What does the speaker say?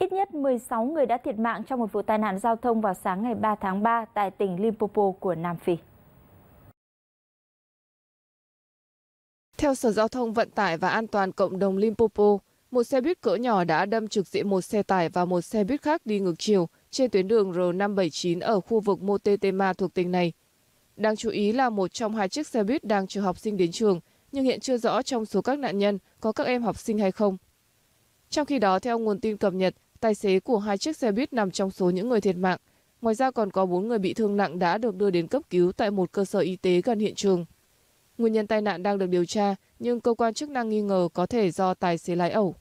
Ít nhất 16 người đã thiệt mạng trong một vụ tai nạn giao thông vào sáng ngày 3 tháng 3 tại tỉnh Limpopo của Nam Phi. Theo Sở Giao thông Vận tải và An toàn Cộng đồng Limpopo, một xe buýt cỡ nhỏ đã đâm trực diện một xe tải và một xe buýt khác đi ngược chiều trên tuyến đường R579 ở khu vực Motetema thuộc tỉnh này. Đáng chú ý là một trong hai chiếc xe buýt đang chở học sinh đến trường, nhưng hiện chưa rõ trong số các nạn nhân có các em học sinh hay không. Trong khi đó, theo nguồn tin cập nhật, Tài xế của hai chiếc xe buýt nằm trong số những người thiệt mạng. Ngoài ra còn có bốn người bị thương nặng đã được đưa đến cấp cứu tại một cơ sở y tế gần hiện trường. Nguyên nhân tai nạn đang được điều tra, nhưng cơ quan chức năng nghi ngờ có thể do tài xế lái ẩu.